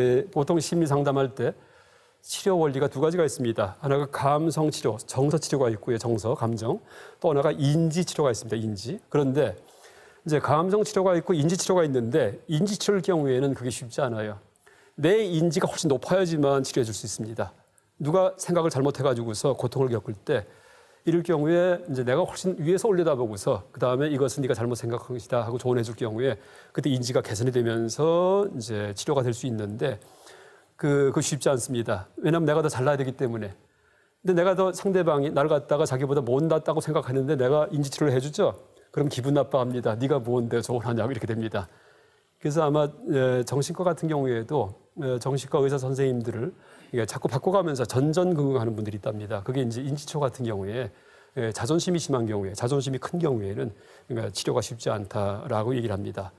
네, 보통 심리 상담할 때 치료 원리가 두 가지가 있습니다. 하나가 감성 치료, 정서 치료가 있고요. 정서, 감정. 또 하나가 인지 치료가 있습니다. 인지. 그런데 이제 감성 치료가 있고 인지 치료가 있는데 인지 치료일 경우에는 그게 쉽지 않아요. 내 인지가 훨씬 높아야지만 치료해 줄 수 있습니다. 누가 생각을 잘못해 가지고서 고통을 겪을 때 이럴 경우에 이제 내가 훨씬 위에서 올려다보고서 그 다음에 이것은 네가 잘못 생각한 것이다 하고 조언해줄 경우에 그때 인지가 개선이 되면서 이제 치료가 될 수 있는데 그, 그 쉽지 않습니다. 왜냐하면 내가 더 잘나야 되기 때문에. 근데 내가 더 상대방이 날를 갖다가 자기보다 못났다고 생각하는데 내가 인지치료를 해주죠. 그럼 기분 나빠합니다. 네가 뭔데 조언하냐고 이렇게 됩니다. 그래서 아마 예, 정신과 같은 경우에도 어, 정신과 의사 선생님들을 자꾸 바꿔가면서 전전긍긍하는 분들이 있답니다. 그게 이제 인지초 같은 경우에 예, 자존심이 심한 경우에 자존심이 큰 경우에는 그러니까 치료가 쉽지 않다라고 얘기를 합니다.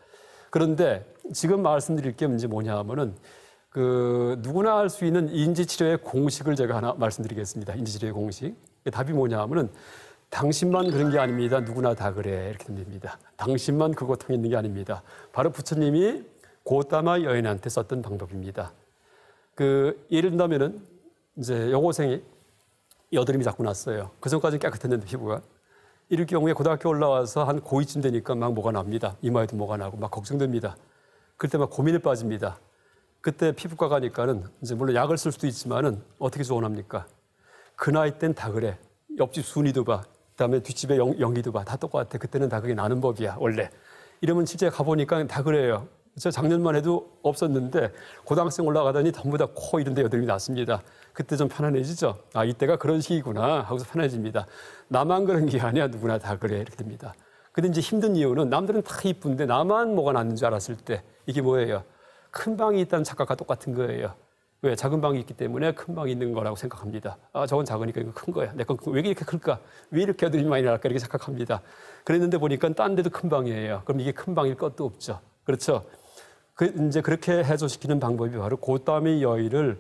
그런데 지금 말씀드릴 게 이제 뭐냐 하면은 그 누구나 할 수 있는 인지치료의 공식을 제가 하나 말씀드리겠습니다. 인지치료의 공식. 답이 뭐냐 하면은 당신만 그런 게 아닙니다. 누구나 다 그래. 이렇게 됩니다. 당신만 그고통 있는 게 아닙니다. 바로 부처님이 고다마 여인한테 썼던 방법입니다. 그 예를 든면은 이제 여고생이 여드름이 자꾸 났어요. 그 전까지 깨끗했는데 피부가 이럴 경우에 고등학교 올라와서 한 고2쯤 되니까 막 뭐가 납니다. 이마에도 뭐가 나고 막 걱정됩니다. 그때 막 고민에 빠집니다. 그때 피부과 가니까는 이제 물론 약을 쓸 수도 있지만은 어떻게 조언합니까? 그 나이 땐 다 그래. 옆집 순이도 봐. 그다음에 뒷집에 영, 영기도 봐. 다 똑같아. 그때는 다 그게 나는 법이야 원래. 이러면 실제 가보니까 다 그래요. 저 작년만 해도 없었는데 고등학생 올라가더니 전부 다 코 이런 데 여드름이 났습니다. 그때 좀 편안해지죠. 아 이때가 그런 시기구나 하고서 편해집니다. 나만 그런 게 아니야 누구나 다 그래 이렇게 됩니다. 근데 이제 힘든 이유는 남들은 다 이쁜데 나만 뭐가 낫는줄 알았을 때 이게 뭐예요? 큰 방이 있다는 착각과 똑같은 거예요. 왜 작은 방이 있기 때문에 큰 방이 있는 거라고 생각합니다. 아 저건 작으니까 이거 큰 거야. 내건왜 이렇게 클까? 왜 이렇게 애들이 많이 날까 이렇게 착각합니다 그랬는데 보니까 딴 데도 큰 방이에요. 그럼 이게 큰 방일 것도 없죠. 그렇죠? 그 이제 그렇게 해소시키는 방법이 바로 고담의 여의를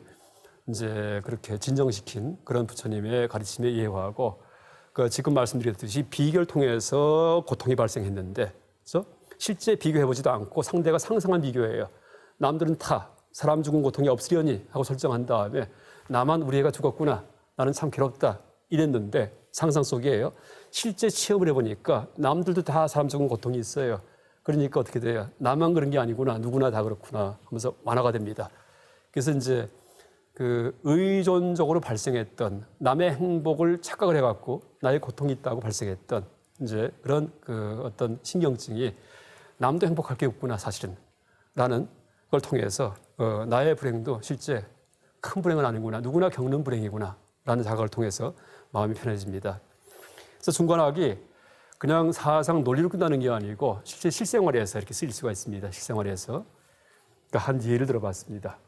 이제 그렇게 진정시킨 그런 부처님의 가르침에 예화하고 그 지금 말씀드렸듯이 비결를 통해서 고통이 발생했는데 그래서 실제 비교해보지도 않고 상대가 상상한 비교예요. 남들은 타 사람 죽은 고통이 없으려니 하고 설정한 다음에 나만 우리 애가 죽었구나 나는 참 괴롭다 이랬는데 상상 속이에요. 실제 체험을 해보니까 남들도 다 사람 죽은 고통이 있어요. 그러니까 어떻게 돼요? 나만 그런 게 아니구나. 누구나 다 그렇구나 하면서 완화가 됩니다. 그래서 이제 그 의존적으로 발생했던 남의 행복을 착각을 해갖고 나의 고통이 있다고 발생했던 이제 그런 그 어떤 신경증이 남도 행복할 게 없구나 사실은 라는 걸 통해서 어, 나의 불행도 실제 큰 불행은 아니구나 누구나 겪는 불행이구나 라는 자각을 통해서 마음이 편해집니다. 그래서 중간학이 그냥 사상 논리로 끝나는 게 아니고 실제 실생활에서 이렇게 쓰일 수가 있습니다. 실생활에서. 그러니까 한 예를 들어봤습니다.